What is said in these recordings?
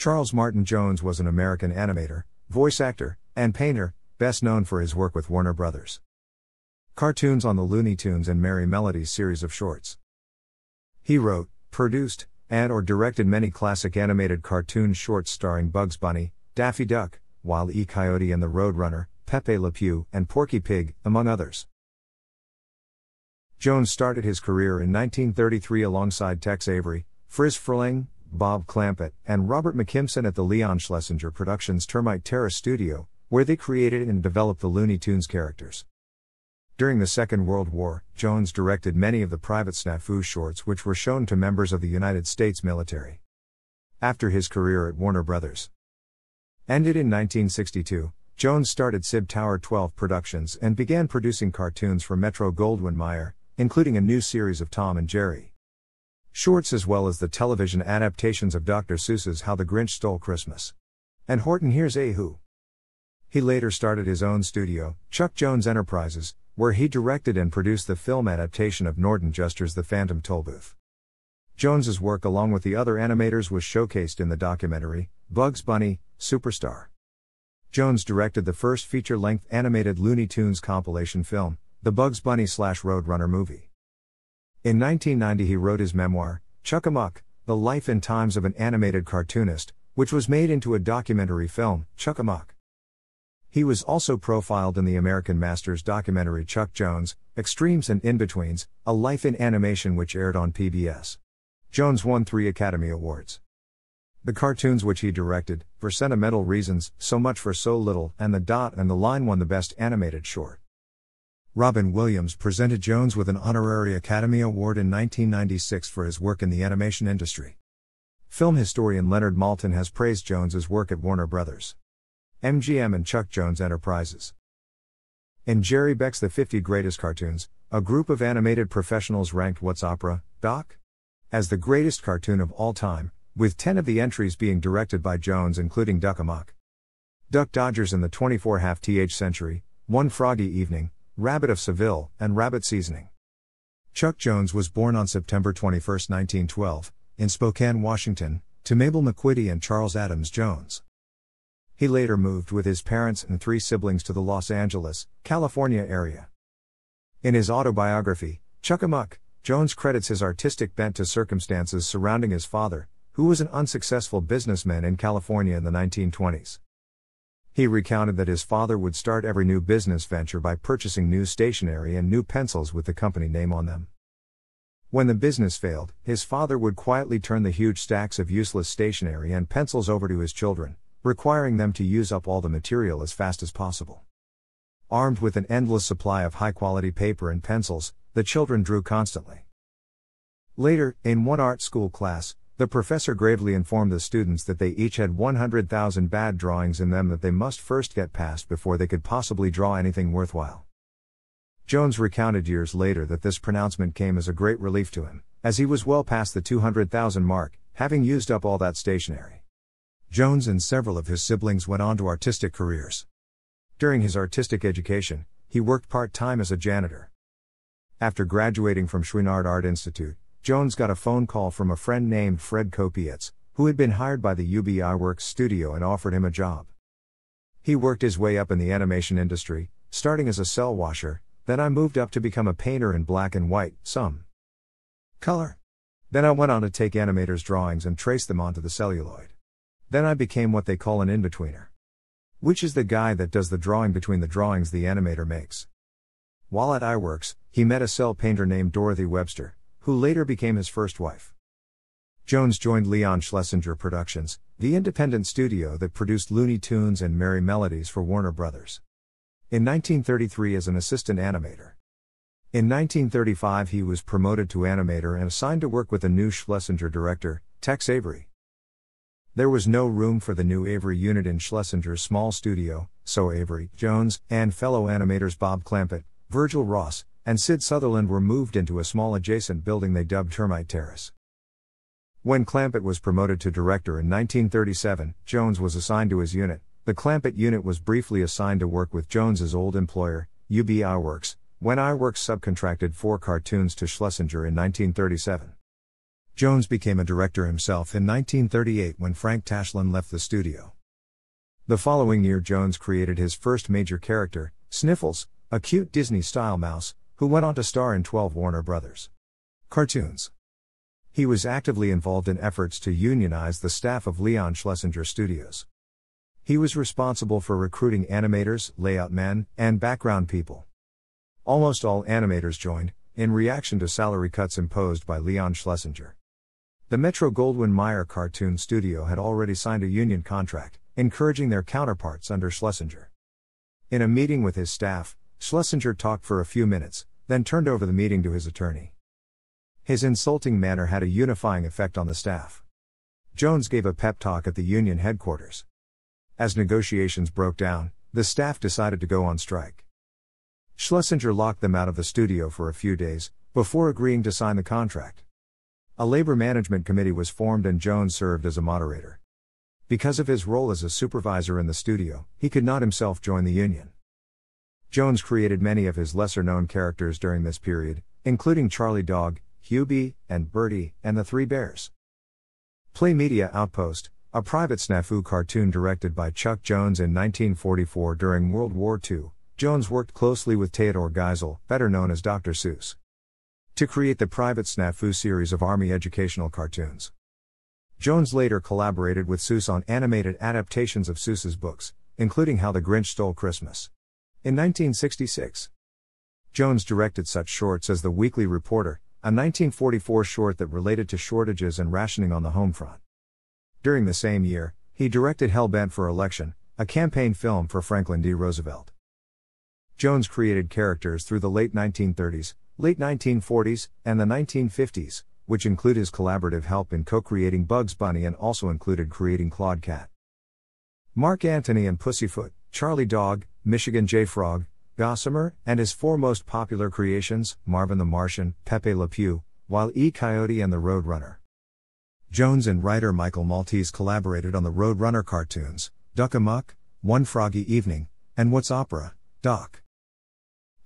Charles Martin Jones was an American animator, voice actor, and painter, best known for his work with Warner Brothers. Cartoons on the Looney Tunes and Merry Melodies series of shorts. He wrote, produced, and or directed many classic animated cartoon shorts starring Bugs Bunny, Daffy Duck, Wild E. Coyote and the Roadrunner, Pepe Le Pew, and Porky Pig, among others. Jones started his career in 1933 alongside Tex Avery, Friz Freleng, Bob Clampett, and Robert McKimson at the Leon Schlesinger Productions Termite Terrace Studio, where they created and developed the Looney Tunes characters. During the Second World War, Jones directed many of the private snafu shorts which were shown to members of the United States military. After his career at Warner Brothers ended in 1962, Jones started Sib Tower 12 Productions and began producing cartoons for Metro Goldwyn Mayer, including a new series of Tom and Jerry shorts as well as the television adaptations of Dr. Seuss's How the Grinch Stole Christmas. And Horton Hears a Who. He later started his own studio, Chuck Jones Enterprises, where he directed and produced the film adaptation of Norton Juster's The Phantom Tollbooth. Jones's work along with the other animators was showcased in the documentary Bugs Bunny, Superstar. Jones directed the first feature-length animated Looney Tunes compilation film, the Bugs Bunny/Roadrunner Slash movie. In 1990, he wrote his memoir, Chuckamuck The Life and Times of an Animated Cartoonist, which was made into a documentary film, Chuckamuck. He was also profiled in the American Masters documentary Chuck Jones, Extremes and In-Betweens, A Life in Animation which aired on PBS. Jones won three Academy Awards. The cartoons which he directed, For Sentimental Reasons, So Much for So Little, and The Dot and the Line won the Best Animated Short. Robin Williams presented Jones with an honorary Academy Award in 1996 for his work in the animation industry. Film historian Leonard Maltin has praised Jones's work at Warner Brothers. MGM and Chuck Jones Enterprises. In Jerry Beck's The 50 Greatest Cartoons, a group of animated professionals ranked What's Opera, Doc? as the greatest cartoon of all time, with 10 of the entries being directed by Jones, including Duck Amok. Duck Dodgers in the 24 half th century, One Froggy Evening, Rabbit of Seville, and Rabbit Seasoning. Chuck Jones was born on September 21, 1912, in Spokane, Washington, to Mabel McQuitty and Charles Adams Jones. He later moved with his parents and three siblings to the Los Angeles, California area. In his autobiography, Chuckamuck, Jones credits his artistic bent to circumstances surrounding his father, who was an unsuccessful businessman in California in the 1920s. He recounted that his father would start every new business venture by purchasing new stationery and new pencils with the company name on them. When the business failed, his father would quietly turn the huge stacks of useless stationery and pencils over to his children, requiring them to use up all the material as fast as possible. Armed with an endless supply of high quality paper and pencils, the children drew constantly. Later, in one art school class, the professor gravely informed the students that they each had 100,000 bad drawings in them that they must first get past before they could possibly draw anything worthwhile. Jones recounted years later that this pronouncement came as a great relief to him, as he was well past the 200,000 mark, having used up all that stationery. Jones and several of his siblings went on to artistic careers. During his artistic education, he worked part time as a janitor. After graduating from Chouinard Art Institute, Jones got a phone call from a friend named Fred Kopietz, who had been hired by the UBI Works studio and offered him a job. He worked his way up in the animation industry, starting as a cell washer, then I moved up to become a painter in black and white, some color. Then I went on to take animators' drawings and trace them onto the celluloid. Then I became what they call an in betweener, which is the guy that does the drawing between the drawings the animator makes. While at iWorks, he met a cell painter named Dorothy Webster, who later became his first wife. Jones joined Leon Schlesinger Productions, the independent studio that produced Looney Tunes and Merry Melodies for Warner Brothers. In 1933 as an assistant animator. In 1935 he was promoted to animator and assigned to work with the new Schlesinger director, Tex Avery. There was no room for the new Avery unit in Schlesinger's small studio, so Avery, Jones, and fellow animators Bob Clampett, Virgil Ross, and Sid Sutherland were moved into a small adjacent building they dubbed Termite Terrace. When Clampett was promoted to director in 1937, Jones was assigned to his unit. The Clampett unit was briefly assigned to work with Jones's old employer, UBI Works. when Iwerks subcontracted four cartoons to Schlesinger in 1937. Jones became a director himself in 1938 when Frank Tashlin left the studio. The following year, Jones created his first major character, Sniffles, a cute Disney style mouse, who went on to star in 12 Warner Brothers cartoons. He was actively involved in efforts to unionize the staff of Leon Schlesinger Studios. He was responsible for recruiting animators, layout men, and background people. Almost all animators joined, in reaction to salary cuts imposed by Leon Schlesinger. The Metro Goldwyn Mayer cartoon studio had already signed a union contract, encouraging their counterparts under Schlesinger. In a meeting with his staff, Schlesinger talked for a few minutes, then turned over the meeting to his attorney. His insulting manner had a unifying effect on the staff. Jones gave a pep talk at the union headquarters. As negotiations broke down, the staff decided to go on strike. Schlesinger locked them out of the studio for a few days, before agreeing to sign the contract. A labor management committee was formed and Jones served as a moderator. Because of his role as a supervisor in the studio, he could not himself join the union. Jones created many of his lesser known characters during this period, including Charlie Dog, Hubie, and Bertie, and the Three Bears. Play Media Outpost, a private snafu cartoon directed by Chuck Jones in 1944 during World War II, Jones worked closely with Theodore Geisel, better known as Dr. Seuss, to create the private snafu series of Army educational cartoons. Jones later collaborated with Seuss on animated adaptations of Seuss's books, including How the Grinch Stole Christmas. In 1966, Jones directed such shorts as The Weekly Reporter, a 1944 short that related to shortages and rationing on the home front. During the same year, he directed Hellbent for Election, a campaign film for Franklin D. Roosevelt. Jones created characters through the late 1930s, late 1940s, and the 1950s, which include his collaborative help in co creating Bugs Bunny and also included creating Claude Cat. Mark Antony and Pussyfoot, Charlie Dog, Michigan J. Frog, Gossamer, and his four most popular creations, Marvin the Martian, Pepe Le Pew, while E. Coyote and the Roadrunner. Jones and writer Michael Maltese collaborated on the Roadrunner cartoons, Duck Amuck, One Froggy Evening, and What's Opera, Doc.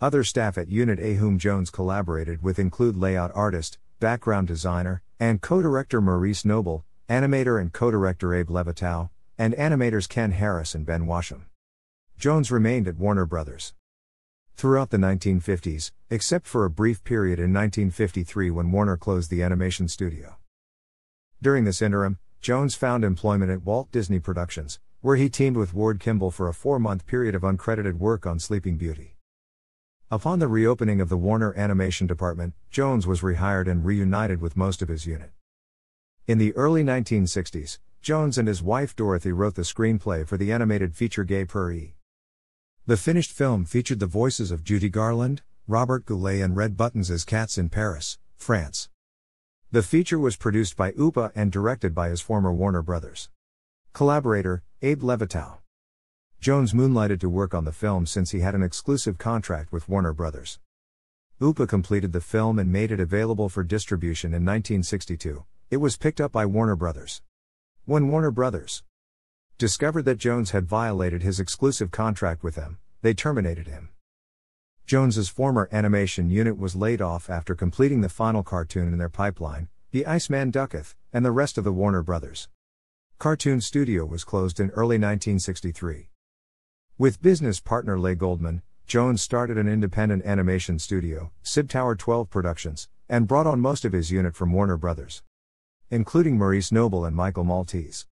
Other staff at Unit A whom Jones collaborated with include layout artist, background designer, and co-director Maurice Noble, animator and co-director Abe Levitow, and animators Ken Harris and Ben Washam. Jones remained at Warner Brothers. Throughout the 1950s, except for a brief period in 1953 when Warner closed the animation studio. During this interim, Jones found employment at Walt Disney Productions, where he teamed with Ward Kimball for a four month period of uncredited work on Sleeping Beauty. Upon the reopening of the Warner Animation Department, Jones was rehired and reunited with most of his unit. In the early 1960s, Jones and his wife Dorothy wrote the screenplay for the animated feature Gay Purr E. The finished film featured the voices of Judy Garland, Robert Goulet, and Red Buttons as cats in Paris, France. The feature was produced by UPA and directed by his former Warner Brothers. Collaborator, Abe Levitow. Jones moonlighted to work on the film since he had an exclusive contract with Warner Brothers. UPA completed the film and made it available for distribution in 1962. It was picked up by Warner Brothers. When Warner Brothers discovered that Jones had violated his exclusive contract with them, they terminated him. Jones's former animation unit was laid off after completing the final cartoon in their pipeline, The Iceman Ducketh, and the rest of the Warner Brothers. Cartoon Studio was closed in early 1963. With business partner Leigh Goldman, Jones started an independent animation studio, Sib Tower 12 Productions, and brought on most of his unit from Warner Brothers, including Maurice Noble and Michael Maltese.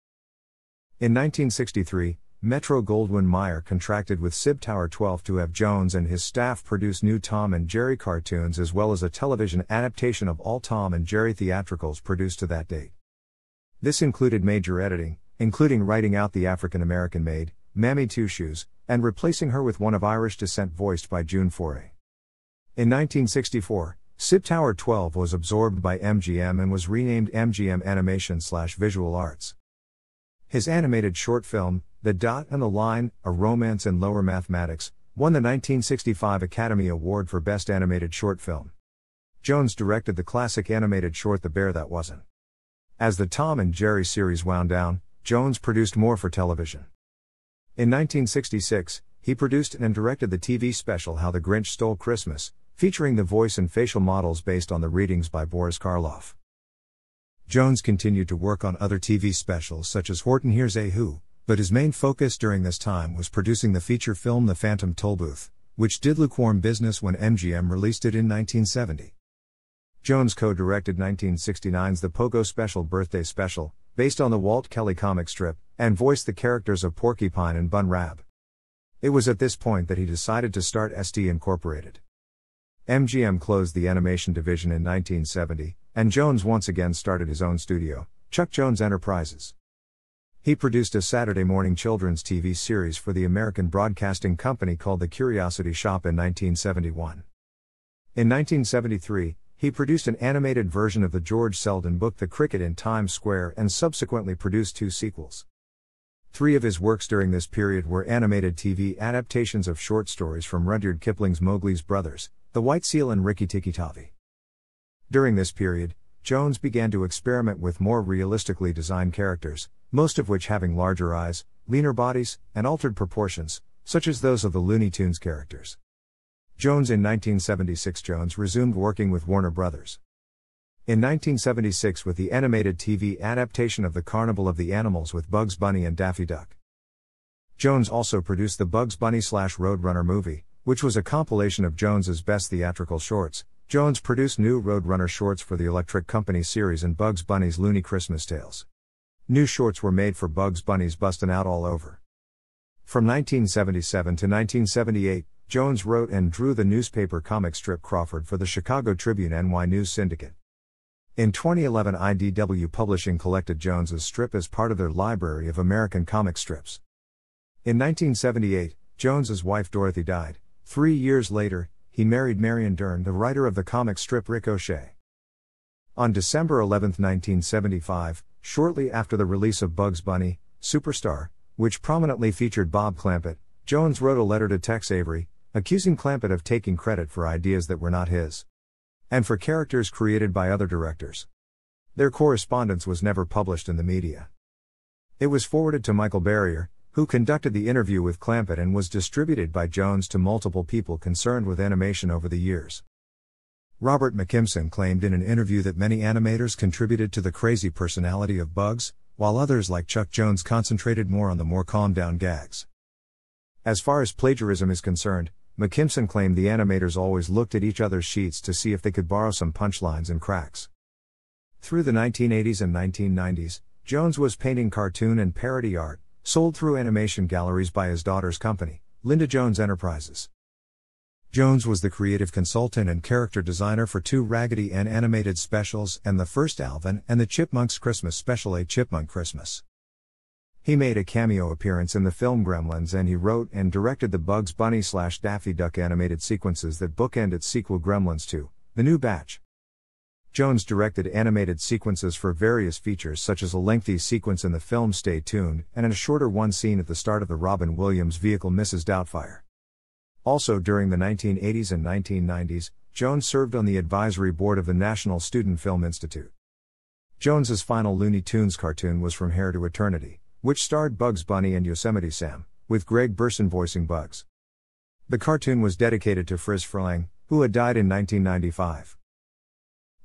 In 1963, Metro Goldwyn Mayer contracted with SIB Tower 12 to have Jones and his staff produce new Tom and Jerry cartoons as well as a television adaptation of all Tom and Jerry theatricals produced to that date. This included major editing, including writing out the African American maid, Mammy Two Shoes, and replacing her with one of Irish descent voiced by June Foray. In 1964, SIB Tower 12 was absorbed by MGM and was renamed MGM Animation Visual Arts. His animated short film, The Dot and the Line, A Romance in Lower Mathematics, won the 1965 Academy Award for Best Animated Short Film. Jones directed the classic animated short The Bear That Wasn't. As the Tom and Jerry series wound down, Jones produced more for television. In 1966, he produced and directed the TV special How the Grinch Stole Christmas, featuring the voice and facial models based on the readings by Boris Karloff. Jones continued to work on other TV specials such as Horton Hears a Who, but his main focus during this time was producing the feature film The Phantom Tollbooth, which did lukewarm business when MGM released it in 1970. Jones co directed 1969's The Pogo Special Birthday Special, based on the Walt Kelly comic strip, and voiced the characters of Porcupine and Bun Rab. It was at this point that he decided to start SD Incorporated. MGM closed the animation division in 1970, and Jones once again started his own studio, Chuck Jones Enterprises. He produced a Saturday morning children's TV series for the American broadcasting company called The Curiosity Shop in 1971. In 1973, he produced an animated version of the George Selden book The Cricket in Times Square and subsequently produced two sequels. Three of his works during this period were animated TV adaptations of short stories from Rudyard Kipling's Mowgli's Brothers, The White Seal, and Rikki Tikki Tavi. During this period, Jones began to experiment with more realistically designed characters, most of which having larger eyes, leaner bodies, and altered proportions, such as those of the Looney Tunes characters. Jones in 1976 Jones resumed working with Warner Brothers. In 1976 with the animated TV adaptation of The Carnival of the Animals with Bugs Bunny and Daffy Duck. Jones also produced the Bugs Bunny slash Roadrunner movie, which was a compilation of Jones's best theatrical shorts, Jones produced new Roadrunner shorts for the Electric Company series and Bugs Bunny's Looney Christmas Tales. New shorts were made for Bugs Bunny's Bustin' Out All Over. From 1977 to 1978, Jones wrote and drew the newspaper comic strip Crawford for the Chicago Tribune NY News Syndicate. In 2011, IDW Publishing collected Jones's strip as part of their library of American comic strips. In 1978, Jones's wife Dorothy died. 3 years later, he married Marion Dern, the writer of the comic strip Ricochet. On December 11, 1975, shortly after the release of Bugs Bunny, Superstar, which prominently featured Bob Clampett, Jones wrote a letter to Tex Avery, accusing Clampett of taking credit for ideas that were not his. And for characters created by other directors. Their correspondence was never published in the media. It was forwarded to Michael Barrier, who conducted the interview with Clampett and was distributed by Jones to multiple people concerned with animation over the years. Robert McKimson claimed in an interview that many animators contributed to the crazy personality of Bugs, while others like Chuck Jones concentrated more on the more calm down gags. As far as plagiarism is concerned, McKimson claimed the animators always looked at each other's sheets to see if they could borrow some punchlines and cracks. Through the 1980s and 1990s, Jones was painting cartoon and parody art, sold through animation galleries by his daughter's company, Linda Jones Enterprises. Jones was the creative consultant and character designer for two Raggedy Ann animated specials and the first Alvin and the Chipmunks Christmas special A Chipmunk Christmas. He made a cameo appearance in the film Gremlins and he wrote and directed the Bugs Bunny slash Daffy Duck animated sequences that bookend its sequel Gremlins 2, The New Batch, Jones directed animated sequences for various features, such as a lengthy sequence in the film Stay Tuned and a shorter one scene at the start of the Robin Williams vehicle Mrs. Doubtfire. Also during the 1980s and 1990s, Jones served on the advisory board of the National Student Film Institute. Jones's final Looney Tunes cartoon was From Hair to Eternity, which starred Bugs Bunny and Yosemite Sam, with Greg Burson voicing Bugs. The cartoon was dedicated to Friz Freleng, who had died in 1995.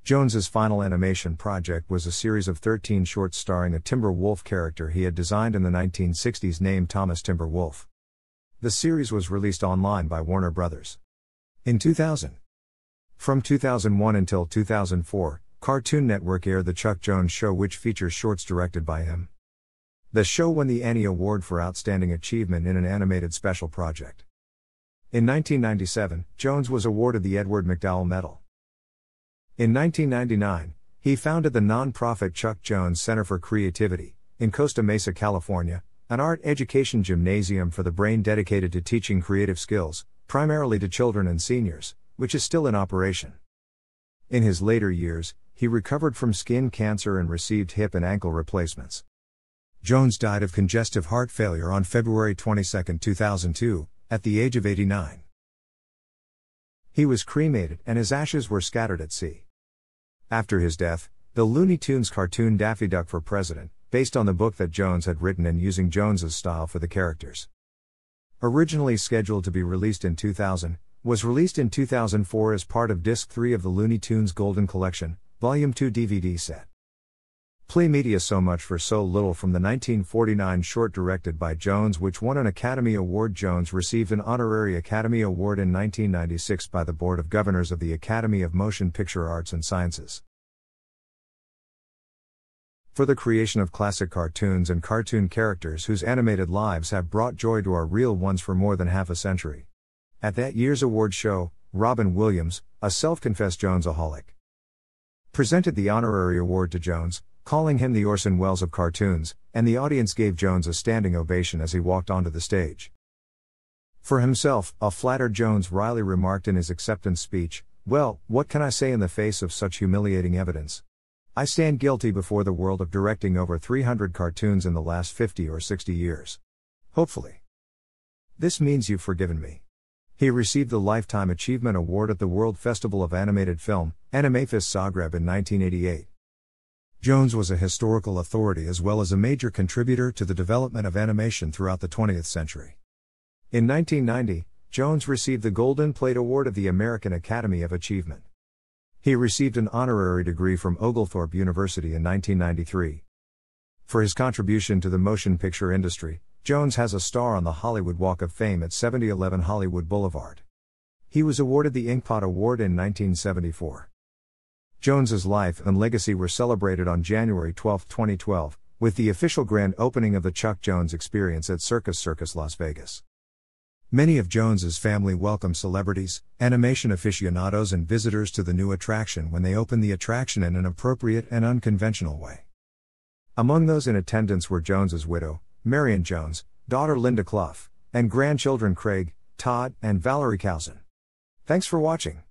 Jones's final animation project was a series of 13 shorts starring a timber wolf character he had designed in the 1960s named Thomas Timber Wolf. The series was released online by Warner Brothers. In 2000. From 2001 until 2004, Cartoon Network aired The Chuck Jones Show, which features shorts directed by him. The show won the Annie Award for Outstanding Achievement in an Animated Special Project. In 1997, Jones was awarded the Edward McDowell Medal. In 1999, he founded the nonprofit Chuck Jones Center for Creativity in Costa Mesa, California, an art education gymnasium for the brain dedicated to teaching creative skills, primarily to children and seniors, which is still in operation. In his later years, he recovered from skin cancer and received hip and ankle replacements. Jones died of congestive heart failure on February 22, 2002, at the age of 89. He was cremated and his ashes were scattered at sea. After his death, the Looney Tunes cartoon Daffy Duck for President, based on the book that Jones had written and using Jones's style for the characters. Originally scheduled to be released in 2000, was released in 2004 as part of Disc 3 of the Looney Tunes Golden Collection, Volume 2 DVD set. Play Media So Much for So Little from the 1949 short directed by Jones, which won an Academy Award. Jones received an honorary Academy Award in 1996 by the Board of Governors of the Academy of Motion Picture Arts and Sciences. For the creation of classic cartoons and cartoon characters whose animated lives have brought joy to our real ones for more than half a century. At that year's award show, Robin Williams, a self confessed Jonesaholic, presented the honorary award to Jones, calling him the Orson Welles of cartoons, and the audience gave Jones a standing ovation as he walked onto the stage. For himself, a flattered Jones Riley remarked in his acceptance speech, Well, what can I say in the face of such humiliating evidence? I stand guilty before the world of directing over 300 cartoons in the last 50 or 60 years. Hopefully. This means you've forgiven me. He received the Lifetime Achievement Award at the World Festival of Animated Film, Animafis Zagreb in 1988. Jones was a historical authority as well as a major contributor to the development of animation throughout the 20th century. In 1990, Jones received the Golden Plate Award of the American Academy of Achievement. He received an honorary degree from Oglethorpe University in 1993. For his contribution to the motion picture industry, Jones has a star on the Hollywood Walk of Fame at 7011 Hollywood Boulevard. He was awarded the Inkpot Award in 1974. Jones's life and legacy were celebrated on January 12, 2012, with the official grand opening of the Chuck Jones Experience at Circus Circus Las Vegas. Many of Jones's family welcomed celebrities, animation aficionados and visitors to the new attraction when they opened the attraction in an appropriate and unconventional way. Among those in attendance were Jones's widow, Marion Jones, daughter Linda Clough, and grandchildren Craig, Todd, and Valerie Cowson. Thanks for watching.